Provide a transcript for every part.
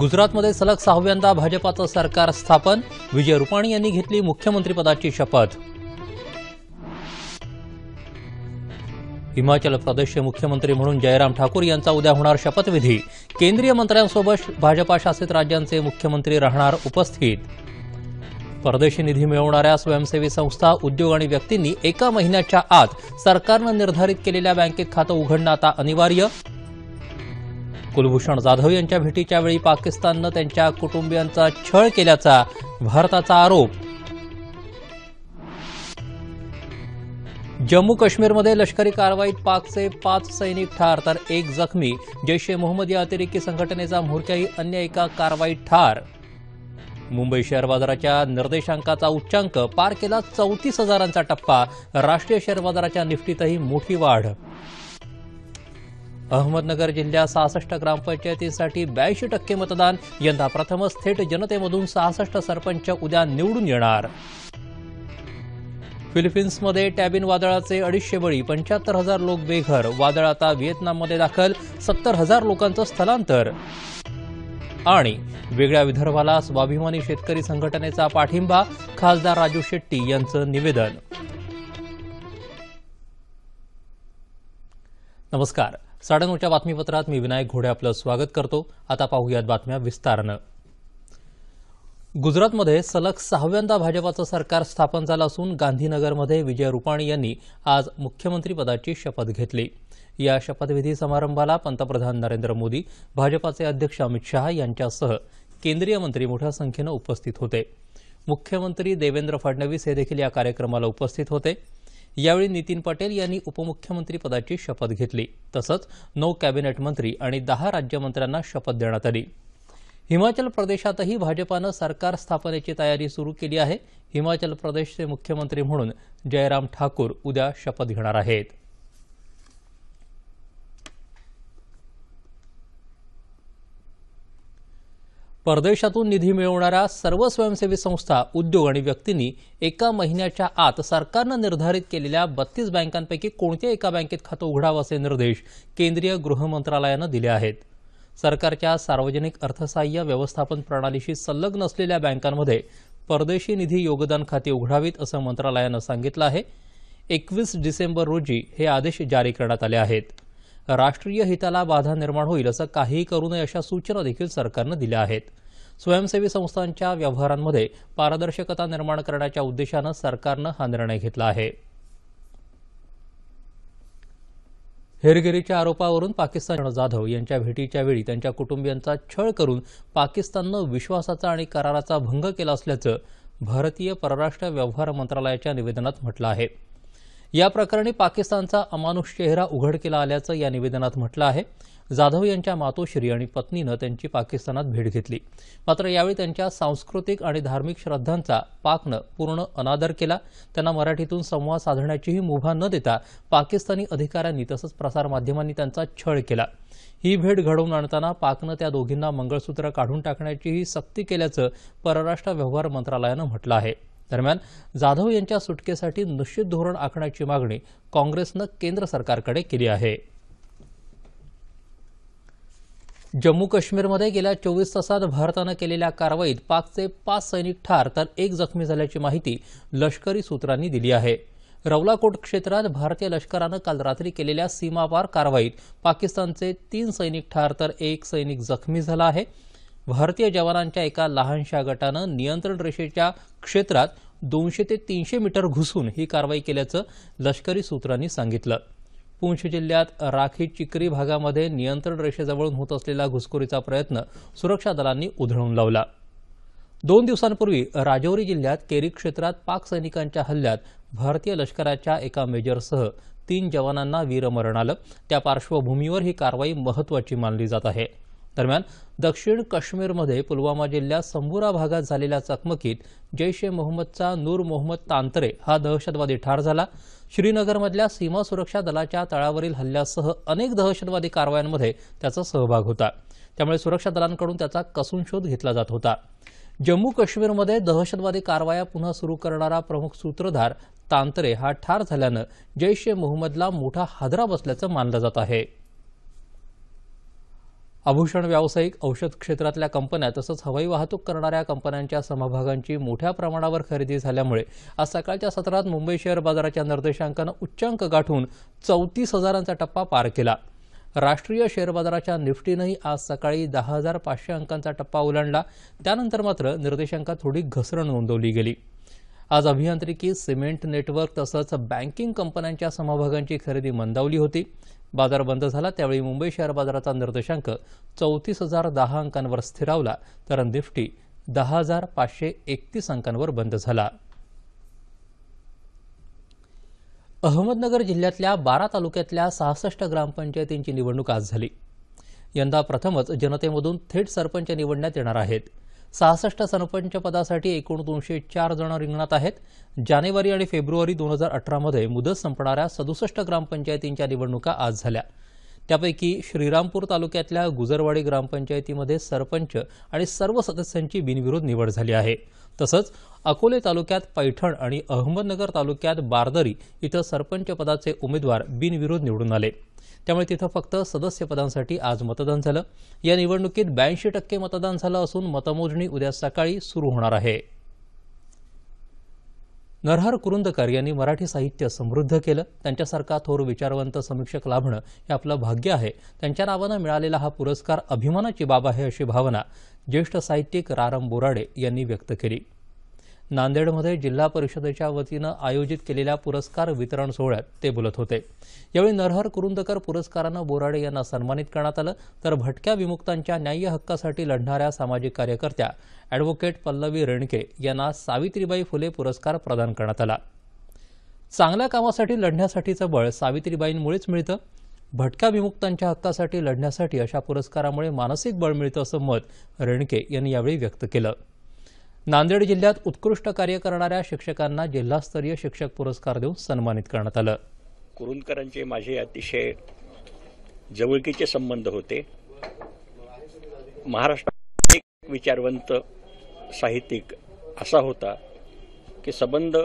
गुजरातमध्ये सलग सहाव्यांदा भाजपाचं सरकार स्थापन विजय रुपाणी यांनी घेतली मुख्यमंत्रीपदाची शपथ हिमाचल प्रदेशचे मुख्यमंत्री म्हणून जयराम ठाकूर यांचा उद्या होणार शपथविधी केंद्रीय मंत्र्यांसोबत भाजपा शासित राज्यांचे मुख्यमंत्री राहणार उपस्थित परदेशी निधी मिळवणाऱ्या स्वयंसेवी संस्था उद्योग आणि व्यक्तींनी एका महिन्याच्या आत सरकारनं निर्धारित केलेल्या बँकेत खातं उघडणं आता अनिवार्य कुलभूषण जाधव यांच्या भेटीच्या वेळी पाकिस्ताननं त्यांच्या कुटुंबियांचा छळ केल्याचा भारताचा आरोप जम्मू काश्मीरमध्ये लष्करी कारवाईत पाकचे पाच सैनिक ठार तर एक जखमी जैश ए मोहम्मद या अतिरेकी संघटनेचा म्होरक्याही अन्य एका कारवाईत ठार मुंबई शेअर बाजाराच्या निर्देशांकाचा उच्चांक पार केला चौतीस हजारांचा टप्पा राष्ट्रीय शेअर बाजाराच्या निफ्टीतही मोठी वाढ अहमदनगर जिल्ह्यात सहासष्ट ग्रामपंचायतीसाठी ब्याऐंशी टक्के मतदान यंदा प्रथमच थेट जनतेमधून सहासष्ट सरपंच उद्या निवडून येणार फिलिपिन्समध्ये टॅबिन वादळाचे अडीचशे बळी पंच्याहत्तर हजार लोक बेघर वादळ आता व्हिएतनाममध्ये दाखल सत्तर हजार लोकांचं स्थलांतर आणि वेगळ्या विदर्भाला स्वाभिमानी शेतकरी संघटनेचा पाठिंबा खासदार राजू शेट्टी यांचं निवेदन नमस्कार साडेनऊच्या बातमीपत्रात मी विनायक घोडे आपलं स्वागत करतो आता पाहूयात बातम्या विस्तारानं गुजरातमध्ये सलग सहाव्यांदा भाजपाचं सरकार स्थापन झालं असून गांधीनगरमध्ये विजय रुपाणी यांनी आज मुख्यमंत्रीपदाची शपथ घेतली या शपथविधी समारंभाला पंतप्रधान नरेंद्र मोदी भाजपाचे अध्यक्ष अमित शहा यांच्यासह केंद्रीय मंत्री मोठ्या संख्येनं उपस्थित होते मुख्यमंत्री देवेंद्र फडणवीस हे देखील या कार्यक्रमाला उपस्थित होते यावेळी नितीन पटेल यांनी उपमुख्यमंत्रीपदाची शपथ घेतली तसंच नऊ कॅबिनेट मंत्री आणि दहा राज्यमंत्र्यांना शपथ देण्यात आली हिमाचल प्रदेशातही भाजपानं सरकार स्थापनेची तयारी सुरू केली आहे हिमाचल प्रदेशचे मुख्यमंत्री म्हणून जयराम ठाकूर उद्या शपथ घेणार आहेत परदेशातून निधी मिळवणाऱ्या सर्व स्वयंसेवी संस्था उद्योग आणि व्यक्तींनी एका महिन्याच्या आत सरकारनं निर्धारित केलेल्या बत्तीस बँकांपैकी कोणत्या एका बँकेत खातं उघडावं असे निर्देश केंद्रीय गृहमंत्रालयानं दिले आहेत सरकारच्या सार्वजनिक अर्थसहाय्य व्यवस्थापन प्रणालीशी संलग्न असलेल्या बँकांमध्ये परदेशी निधी योगदान खाती उघडावीत असं मंत्रालयानं सांगितलं आहे एकवीस डिसेंबर रोजी हे आदेश जारी करण्यात आले आहेत राष्ट्रीय हिताला बाधा निर्माण होईल असं काहीही करू नये अशा सूचना देखील सरकारनं दिल्या आहेत स्वयंसेवी संस्थांच्या व्यवहारांमध्ये पारदर्शकता निर्माण करण्याच्या उद्देशानं सरकारनं हा निर्णय घेतला आहे हेरगिरीच्या आरोपावरून पाकिस्तान जाधव यांच्या भेटीच्या वेळी त्यांच्या कुटुंबियांचा छळ करून पाकिस्ताननं विश्वासाचा आणि कराराचा भंग केला असल्याचं भारतीय परराष्ट्र व्यवहार मंत्रालयाच्या निवेदनात म्हटलं आहे या प्रकरणी पाकिस्तानचा अमानुष चेहरा उघड केला आल्याचं या निवेदनात म्हटलं आहे जाधव यांच्या मातोश्री आणि पत्नीनं त्यांची पाकिस्तानात भेट घेतली मात्र यावेळी त्यांच्या सांस्कृतिक आणि धार्मिक श्रद्धांचा पाकनं पूर्ण अनादर केला त्यांना मराठीतून संवाद साधण्याचीही मुभा न देता पाकिस्तानी अधिकाऱ्यांनी तसंच प्रसारमाध्यमांनी त्यांचा छळ केला ही भेट घडवून आणताना पाकनं त्या दोघींना मंगळसूत्र काढून टाकण्याचीही सक्ती केल्याचं परराष्ट्र व्यवहार मंत्रालयानं म्हटलं आहे दरम्यान जाधव यांच्या सुटकेसाठी निश्चित धोरण आखण्याची मागणी काँग्रेसनं केंद्र सरकारकडे केली आहे जम्मू काश्मीरमध्ये गेल्या चोवीस तासात भारतानं केलेल्या कारवाईत पाकचे पाच सैनिक ठार तर एक जखमी झाल्याची माहिती लष्करी सूत्रांनी दिली आहे रवलाकोट क्षेत्रात भारतीय लष्करानं काल रात्री केलेल्या सीमापार कारवाईत पाकिस्तानचे तीन सैनिक ठार तर एक सैनिक जखमी झाला आहे भारतीय जवानांच्या एका लहानशा गटानं नियंत्रण रेषेच्या क्षेत्रात दोनशे ते तीनशे मीटर घुसून ही कारवाई केल्याचं लष्करी सूत्रांनी सांगितलं पूंछ जिल्ह्यात राखी चिकरी भागामध्ये नियंत्रण रेषेजवळून होत असलेला घुसखोरीचा प्रयत्न सुरक्षा दलांनी उधळून लावला दोन दिवसांपूर्वी राजौरी जिल्ह्यात केरी क्षेत्रात पाक सैनिकांच्या हल्ल्यात भारतीय लष्कराच्या एका मेजरसह तीन जवानांना वीरमरण आलं त्या पार्श्वभूमीवर ही कारवाई महत्त्वाची मानली जात आहे दरम्यान दक्षिण काश्मीरमध्ये पुलवामा जिल्ह्यात संबुरा भागात झालेल्या चकमकीत जैश ए मोहम्मदचा नूर मोहम्मद तांत्रे हा दहशतवादी ठार झाला श्रीनगरमधल्या सीमा सुरक्षा दलाच्या तळावरील हल्ल्यासह अनेक दहशतवादी कारवायांमध्ये त्याचा सहभाग होता त्यामुळे सुरक्षा दलांकडून त्याचा कसून शोध घेतला जात होता जम्मू काश्मीरमध्ये दहशतवादी कारवाया पुन्हा सुरू करणारा प्रमुख सूत्रधार तांत्रे हा ठार झाल्यानं जैश ए मोहम्मदला मोठा हादरा बसल्याचं मानलं जात आहे आभूषण व्यावसायिक औषध क्षेत्रातल्या कंपन्या तसंच हवाई वाहतूक करणाऱ्या कंपन्यांच्या समभागांची मोठ्या प्रमाणावर खरेदी झाल्यामुळे आज सकाळच्या सत्रात मुंबई शेअर बाजाराच्या निर्देशांकानं उच्चांक गाठून चौतीस हजारांचा टप्पा पार केला राष्ट्रीय शेअर बाजाराच्या निफ्टीनंही आज सकाळी दहा हजार पाचशे अंकांचा टप्पा ओलांडला त्यानंतर मात्र निर्देशांकात थोडी घसरण नोंदवली गेली आज अभियांत्रिकी सिमेंट नेटवर्क तसंच बँकिंग कंपन्यांच्या समभागांची खरेदी मंदावली होती बाजार बंद झाला त्यावेळी मुंबई शेअर बाजाराचा निर्देशांक चौतीस हजार दहा अंकांवर स्थिरावला तर निफ्टी दहा हजार पाचशे एकतीस अंकांवर बंद झाला अहमदनगर जिल्ह्यातल्या बारा तालुक्यातल्या सहासष्ट ग्रामपंचायतींची निवडणूक आज झाली यंदा प्रथमच जनतेमधून थेट सरपंच निवडण्यात येणार आहेत सहासष्ट सरपंचपदासाठी एकूण दोनशे चार जण रिंगणात आहेत जानेवारी आणि फेब्रुवारी दोन हजार अठरामध्ये मुदत संपणाऱ्या सदुसष्ट ग्रामपंचायतींच्या निवडणुका आज झाल्या त्यापैकी श्रीरामपूर तालुक्यातल्या गुजरवाडी ग्रामपंचायतीमध्ये सरपंच आणि सर्व सदस्यांची बिनविरोध निवड झाली आहे तसंच अकोले तालुक्यात पैठण आणि अहमदनगर तालुक्यात बारदरी इथं सरपंच पदाचे उमेदवार बिनविरोध निवडून आले त्यामुळे तिथं फक्त सदस्यपदांसाठी आज मतदान झालं या निवडणुकीत ब्याऐंशी टक्के मतदान झालं असून मतमोजणी उद्या सकाळी सुरू होणार आहे नरहर कुरुंदकर यांनी मराठी साहित्य समृद्ध केलं त्यांच्यासारखा थोर विचारवंत समीक्षक लाभणं हे आपलं भाग्य आहे त्यांच्या नावानं मिळालेला हा पुरस्कार अभिमानाची बाब आहे अशी भावना ज्येष्ठ साहित्यिक रारम बोराडे यांनी व्यक्त केली नांदेडमध्ये जिल्हा परिषदेच्या वतीनं आयोजित केलेल्या पुरस्कार वितरण सोहळ्यात ते बोलत होते यावेळी नरहर कुरुंदकर पुरस्कारानं बोराडे यांना सन्मानित करण्यात आलं तर भटक्या विमुक्तांच्या न्याय्य हक्कासाठी लढणाऱ्या सामाजिक कार्यकर्त्या अॅडव्होकेट पल्लवी रेणके यांना सावित्रीबाई फुले पुरस्कार प्रदान करण्यात आला चांगल्या कामासाठी लढण्यासाठीचं बळ सावित्रीबाईंमुळेच मिळतं भटक्या विमुक्तांच्या हक्कासाठी लढण्यासाठी अशा पुरस्कारामुळे मानसिक बळ मिळतं असं मत रेणके यांनी यावेळी व्यक्त केलं नांदेड जिल्ह्यात उत्कृष्ट कार्य करणाऱ्या शिक्षकांना जिल्हास्तरीय शिक्षक पुरस्कार देऊन सन्मानित करण्यात आलं कुरुंदकरांचे माझे अतिशय जवळकीचे संबंध होते महाराष्ट्रात एक विचारवंत साहित्यिक असा होता की संबंध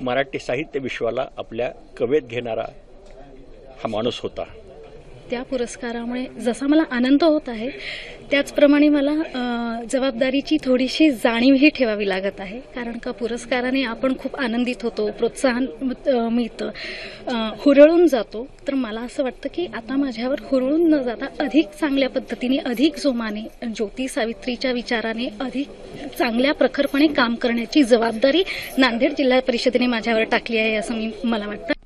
मराठी साहित्य विश्वाला आपल्या कवेत घेणारा हा माणूस होता त्या पुरस्कारामुळे जसा मला आनंद होत आहे त्याचप्रमाणे मला जबाबदारीची थोडीशी जाणीवही ठेवावी लागत आहे कारण का पुरस्काराने आपण खूप आनंदित होतो प्रोत्साहन मिळतं हुरळून जातो तर मला असं वाटतं की आता माझ्यावर हुरळून न जाता अधिक चांगल्या पद्धतीने अधिक जोमाने ज्योती सावित्रीच्या विचाराने अधिक चांगल्या प्रखरपणे काम करण्याची जबाबदारी नांदेड जिल्हा परिषदेने माझ्यावर टाकली आहे असं मी मला वाटतं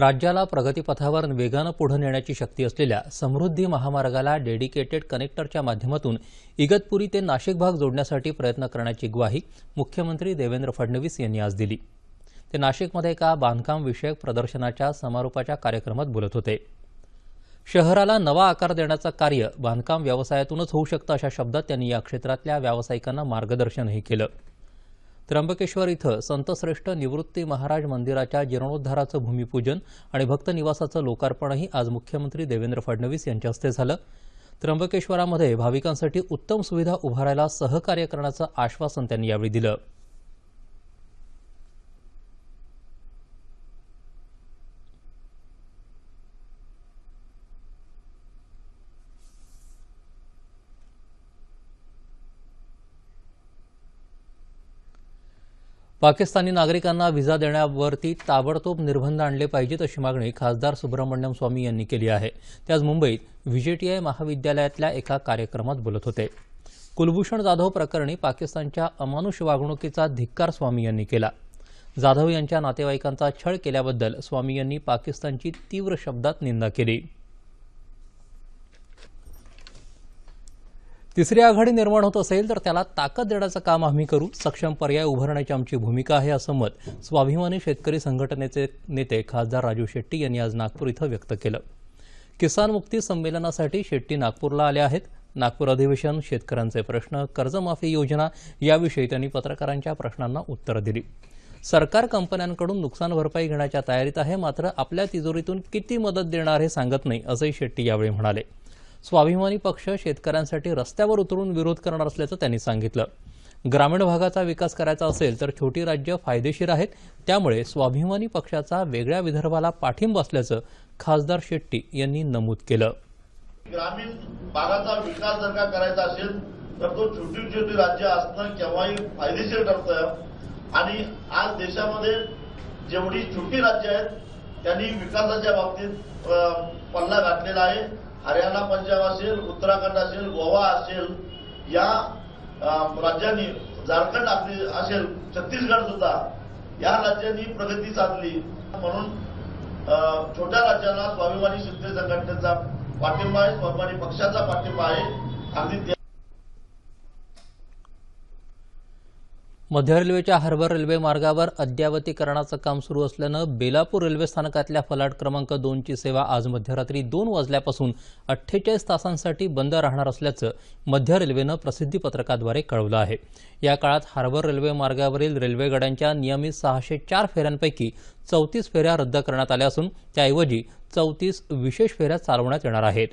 राज्याला प्रगतीपथावर वेगानं पुढे नेण्याची शक्ती असलेल्या समृद्धी महामार्गाला डेडिकेटेड कनेक्टरच्या माध्यमातून इगतपुरी ते नाशिक भाग जोडण्यासाठी प्रयत्न करण्याची ग्वाही मुख्यमंत्री देवेंद्र फडणवीस यांनी आज दिली ते नाशिकमध्ये एका विषयक प्रदर्शनाच्या समारोपाच्या कार्यक्रमात बोलत होते शहराला नवा आकार देण्याचं कार्य बांधकाम व्यवसायातूनच होऊ शकतं अशा शब्दात त्यांनी या क्षेत्रातल्या व्यावसायिकांना मार्गदर्शनही केलं त्र्यंबकेश्वर इथं संतश्रेष्ठ निवृत्ती महाराज मंदिराच्या जीर्णोद्धाराचं भूमिपूजन आणि भक्त निवासाचं लोकार्पणही आज मुख्यमंत्री देवेंद्र फडणवीस यांच्या हस्ते झालं त्र्यंबकेश्वरामध्ये भाविकांसाठी उत्तम सुविधा उभारायला सहकार्य करण्याचं आश्वासन त्यांनी यावेळी दिलं पाकिस्तानी नागरिकांना व्हिसा देण्यावरती ताबडतोब निर्बंध आणले पाहिजेत अशी मागणी खासदार सुब्रमण्यम स्वामी यांनी केली आहे ते आज मुंबईत व्हीजेटीआय महाविद्यालयातल्या एका कार्यक्रमात बोलत होते कुलभूषण जाधव प्रकरणी पाकिस्तानच्या अमानुष वागणुकीचा धिक्कार स्वामी यांनी केला जाधव यांच्या नातेवाईकांचा छळ केल्याबद्दल स्वामी यांनी पाकिस्तानची तीव्र शब्दात निंदा केली तिसरी आघाडी निर्माण होत असेल तर त्याला ताकद देण्याचं काम आम्ही करू सक्षम पर्याय उभारण्याची आमची भूमिका आहे असं मत स्वाभिमानी शेतकरी संघटनेचे नेते खासदार राजू शेट्टी यांनी आज नागपूर इथं व्यक्त केलं किसान मुक्ती संमेलनासाठी शेट्टी नागपूरला आले आहेत नागपूर अधिवेशन शेतकऱ्यांचे प्रश्न कर्जमाफी योजना याविषयी त्यांनी पत्रकारांच्या प्रश्नांना उत्तरं दिली सरकार कंपन्यांकडून नुकसान भरपाई घेण्याच्या तयारीत आहे मात्र आपल्या तिजोरीतून किती मदत देणार हे सांगत नाही असंही शेट्टी यावेळी म्हणाले स्वाभिमानी पक्ष शेतकऱ्यांसाठी रस्त्यावर उतरून विरोध करणार असल्याचं त्यांनी सांगितलं ग्रामीण भागाचा विकास करायचा असेल तर छोटी राज्य फायदेशीर आहेत त्यामुळे स्वाभिमानी पक्षाचा वेगळ्या विदर्भाला पाठिंबा असल्याचं खासदार शेट्टी यांनी नमूद केलं ग्रामीण भागाचा विकास जर का करायचा असेल तर तो छोटी छोटी राज्य असणं केव्हाही फायदेशीर ठरत आणि आज देशामध्ये जेवढी छोटी राज्य आहेत त्यांनी विकासाच्या बाबतीत पल्ला घातलेला आहे हरियाणा पंजाब असेल उत्तराखंड असेल गोवा असेल या राज्यांनी झारखंड आपली असेल छत्तीसगड सुद्धा या राज्यांनी प्रगती साधली म्हणून छोट्या राज्यांना स्वाभिमानी शेतकरी संघटनेचा पाठिंबा आहे स्वाभिमानी पक्षाचा पाठिंबा आहे अगदी मध्य रेल्वेच्या हार्बर रेल्वे मार्गावर अद्यावतीकरणाचं काम सुरू असल्यानं बेलापूर रेल्वे स्थानकातल्या फलाट क्रमांक दोनची सेवा आज मध्यरात्री दोन वाजल्यापासून अठ्ठेचाळीस तासांसाठी बंद राहणार असल्याचं मध्य रेल्वेनं प्रसिद्धीपत्रकाद्वारे कळवलं आहे या काळात हार्बर रेल्वे मार्गावरील रेल्वे नियमित सहाशे चार फेऱ्यांपैकी चौतीस फेऱ्या रद्द करण्यात आल्या असून त्याऐवजी चौतीस विशेष फेऱ्या चालवण्यात येणार आहेत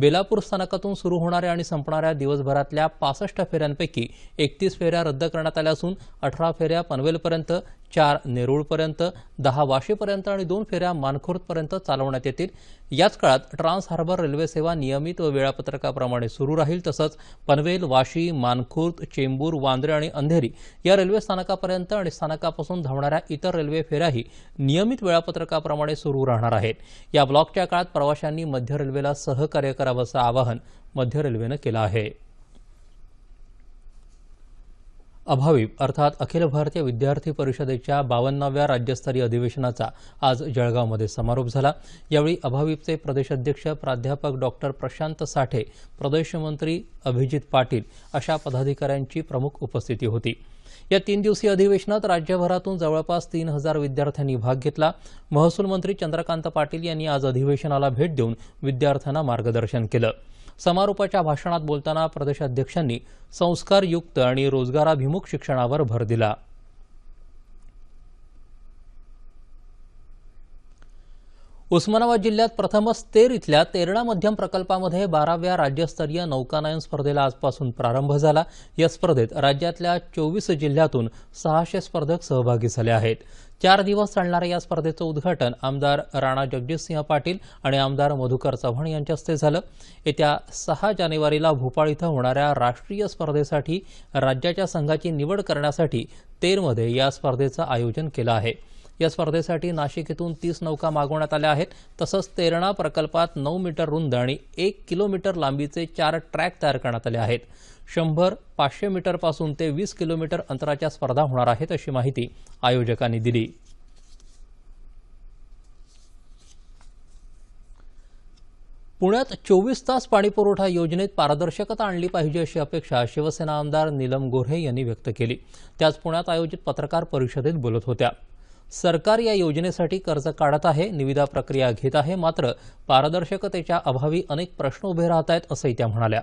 बेलापूर स्थानकातून सुरू होणाऱ्या आणि संपणाऱ्या दिवसभरातल्या पासष्ट फेऱ्यांपैकी एकतीस फेऱ्या रद्द करण्यात आल्या असून अठरा फेऱ्या पनवेलपर्यंत चार नेरूळपर्यंत दहा वाशीपर्यंत आणि दोन फेऱ्या मानखुर्दपर्यंत चालवण्यात येतील याच काळात ट्रान्स हार्बर रेल्वे सेवा नियमित व वेळापत्रकाप्रमाणे सुरू राहील तसंच पनवेल वाशी मानखुर्द चेंबूर वांद्रे आणि अंधेरी या रेल्वे स्थानकापर्यंत आणि स्थानकापासून धावणाऱ्या इतर रेल्वे फेऱ्याही नियमित वेळापत्रकाप्रमाणे सुरू राहणार आहेत या ब्लॉकच्या काळात प्रवाशांनी मध्य रेल्वेला सहकार्य करावं असं आवाहन मध्य रेल्वेनं केलं आहे अभाविप अर्थात अखिल भारतीय विद्यार्थी परिषदेच्या बावन्नाव्या राज्यस्तरीय अधिवेशनाचा आज जळगावमध्ये समारोप झाला यावेळी अभाविपचे प्रदेशाध्यक्ष प्राध्यापक डॉक्टर प्रशांत साठे प्रदेशमंत्री अभिजित पाटील अशा पदाधिकाऱ्यांची प्रमुख उपस्थिती होती या तीन दिवसीय अधिवेशनात राज्यभरातून जवळपास तीन हजार विद्यार्थ्यांनी भाग घेतला महसूल मंत्री चंद्रकांत पाटील यांनी आज अधिवेशनाला भेट देऊन विद्यार्थ्यांना मार्गदर्शन केलं समारोपाच्या भाषणात बोलताना प्रदेशाध्यक्षांनी संस्कारयुक्त आणि रोजगाराभिमुख शिक्षणावर भर दिला उस्मानाबाद जिल्ह्यात प्रथमच तेर इथल्या तेरणा मध्यम प्रकल्पामध्ये बाराव्या राज्यस्तरीय नौकानयन स्पर्धेला आजपासून प्रारंभ झाला या स्पर्धेत राज्यातल्या चोवीस जिल्ह्यातून सहाशे स्पर्धक सहभागी झाले आहेत चार दिवस चालणाऱ्या या स्पर्धेचं उद्घाटन आमदार राणा जगजितसिंह पाटील आणि आमदार मधुकर चव्हाण यांच्या हस्ते झालं येत्या सहा जानेवारीला भोपाळ इथं होणाऱ्या राष्ट्रीय स्पर्धेसाठी राज्याच्या संघाची निवड करण्यासाठी तेरमध्ये या स्पर्धेचं आयोजन केलं आहे या स्पर्धेसाठी नाशिक इथून तीस नौका मागवण्यात आल्या आहेत तसंच तेरणा प्रकल्पात नऊ मीटर रुंद आणि एक किलोमीटर लांबीचे चार ट्रॅक तयार करण्यात आले आहेत शंभर पाचशे मीटरपासून ते वीस किलोमीटर अंतराच्या स्पर्धा होणार आहेत अशी माहिती आयोजकांनी दिली पुण्यात चोवीस तास पाणीपुरवठा योजनेत पारदर्शकता आणली पाहिजे अशी अपेक्षा शिवसेना आमदार नीलम गोऱ्हे यांनी व्यक्त केली त्याच पुण्यात आयोजित पत्रकार परिषदेत बोलत होत्या सरकार या योजनेसाठी कर्ज काढत आहे निविदा प्रक्रिया घेत आहे मात्र पारदर्शकतेच्या अभावी अनेक प्रश्न उभे राहत आहेत असंही त्या म्हणाल्या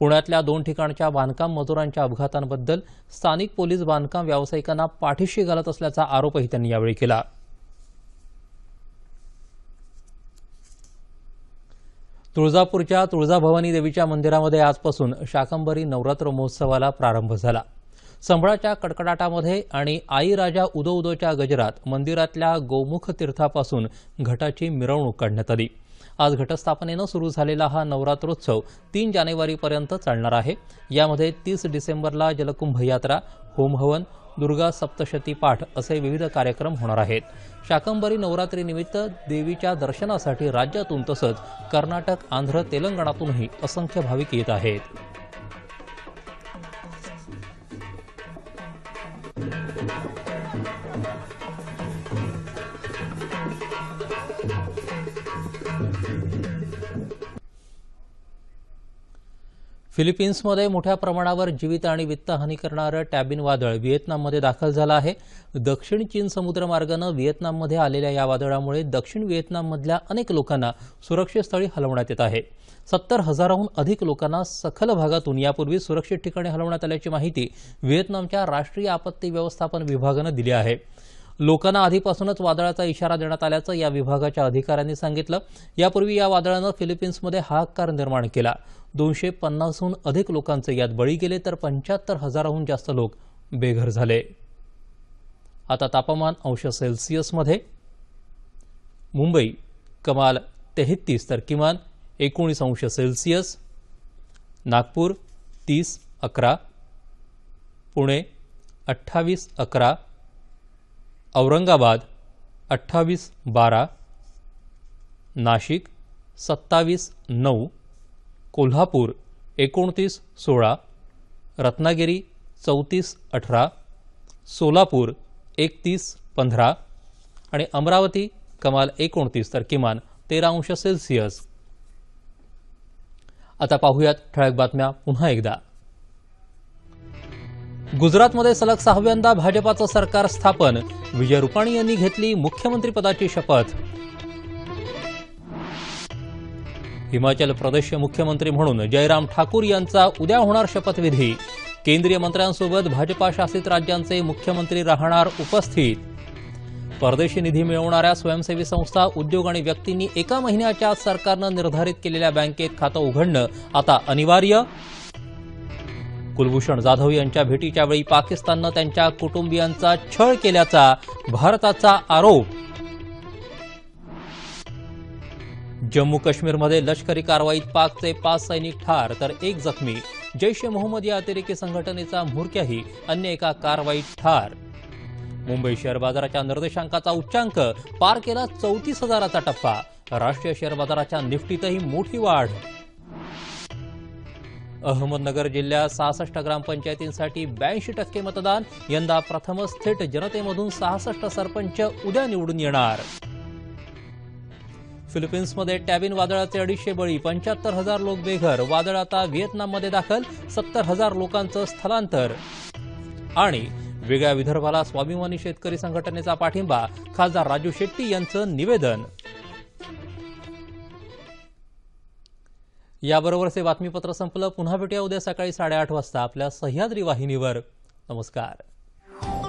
पुण्यातल्या दोन ठिकाणच्या बांधकाम मजुरांच्या अपघातांबद्दल स्थानिक पोलीस बांधकाम व्यावसायिकांना पाठीशी घालत असल्याचा आरोपही त्यांनी यावेळी केला तुळजापूरच्या तुळजाभवानी देवीच्या मंदिरामध्ये आजपासून शाकंबरी नवरात्र महोत्सवाला प्रारंभ झाला संभळाच्या कडकडाटामध्ये आणि आई राजा उदो उदोच्या गजरात मंदिरातल्या गोमुख तीर्थापासून घटाची मिरवणूक काढण्यात आली आज घटस्थापनेनं सुरू झालेला हा नवरात्रोत्सव तीन जानेवारीपर्यंत चालणार आहे यामध्ये तीस डिसेंबरला जलकुंभ यात्रा होमहवन दुर्गा सप्तशती पाठ असे विविध कार्यक्रम होणार आहेत शाकंबरी नवरात्रीनिमित्त देवीच्या दर्शनासाठी राज्यातून तसंच कर्नाटक आंध्र तेलंगणातूनही असंख्य भाविक येत आहेत फिलिपिन्समध्ये मोठ्या प्रमाणावर जीवित आणि वित्तहानी करणारं टॅबिन वादळ व्हिएतनाममध्ये दाखल झालं आहे दक्षिण चीन समुद्र समुद्रमार्गानं व्हिएतनाममध्ये आलेल्या या वादळामुळे दक्षिण व्हिएतनाममधल्या अनेक लोकांना सुरक्षितस्थळी हलवण्यात येत आहे सत्तर हजाराहून अधिक लोकांना सखल भागातून यापूर्वी सुरक्षित ठिकाणी हलवण्यात आल्याची माहिती व्हिएतनामच्या राष्ट्रीय आपत्ती व्यवस्थापन विभागानं दिली आहे लोकांना आधीपासूनच वादळाचा इशारा देण्यात आल्याचं या विभागाच्या अधिकाऱ्यांनी सांगितलं यापूर्वी या वादळानं फिलिपिन्समध्ये हाहाकार निर्माण केला दोनशे पन्नासहून अधिक लोकांचे यात बळी गेले तर पंच्याहत्तर हजाराहून जास्त लोक बेघर झाले आता तापमान अंश सेल्सिअसमध्ये मुंबई कमाल तेहत्तीस तर किमान एकोणीस अंश सेल्सिअस नागपूर तीस अकरा पुणे अठ्ठावीस अकरा औरंगाबाद अठ्ठावीस बारा नाशिक सत्तावीस नऊ कोल्हापूर एकोणतीस सोळा रत्नागिरी चौतीस अठरा सोलापूर एकतीस पंधरा आणि अमरावती कमाल एकोणतीस तर किमान तेरा अंश सेल्सिअस आता पाहूयात ठळक बातम्या पुन्हा एकदा गुजरातमध्ये सलग सहाव्यांदा भाजपाचं सरकार स्थापन विजय रुपाणी यांनी घेतली मुख्यमंत्रीपदाची शपथ हिमाचल प्रदेशचे मुख्यमंत्री म्हणून जयराम ठाकूर यांचा उद्या होणार शपथविधी केंद्रीय मंत्र्यांसोबत भाजपा शासित राज्यांचे मुख्यमंत्री राहणार उपस्थित परदेशी निधी मिळवणाऱ्या स्वयंसेवी संस्था उद्योग आणि व्यक्तींनी एका महिन्याच्या सरकारनं निर्धारित केलेल्या बँकेत खातं उघडणं आता अनिवार्य कुलभूषण जाधव यांच्या भेटीच्या वेळी पाकिस्ताननं त्यांच्या कुटुंबियांचा छळ केल्याचा भारताचा आरोप जम्मू काश्मीरमध्ये लष्करी कारवाईत पाकचे पाच सैनिक ठार तर एक जखमी जैश ए मोहम्मद या अतिरेकी संघटनेचा म्होरक्याही अन्य एका कारवाईत ठार मुंबई शेअर बाजाराच्या निर्देशांकाचा उच्चांक पार केला चौतीस हजाराचा टप्पा राष्ट्रीय शेअर बाजाराच्या निफ्टीतही मोठी वाढ अहमदनगर जिल्ह्यात सहासष्ट ग्रामपंचायतींसाठी ब्याऐंशी टक्के मतदान यंदा प्रथमच थेट जनतेमधून सहासष्ट सरपंच उद्या निवडून येणार फिलिपिन्समध्ये टॅबिन वादळाचे अडीचशे बळी पंच्याहत्तर हजार लोक बेघर वादळ आता व्हिएतनाममध्ये दाखल सत्तर हजार लोकांचं स्थलांतर आणि वेगळ्या विदर्भाला स्वाभिमानी शेतकरी संघटनेचा पाठिंबा खासदार राजू शेट्टी यांचं निवेदन याबरोबरच हे बातमीपत्र संपलं पुन्हा भेटूया उद्या सकाळी साडेआठ वाजता आपल्या सह्याद्री वाहिनीवर नमस्कार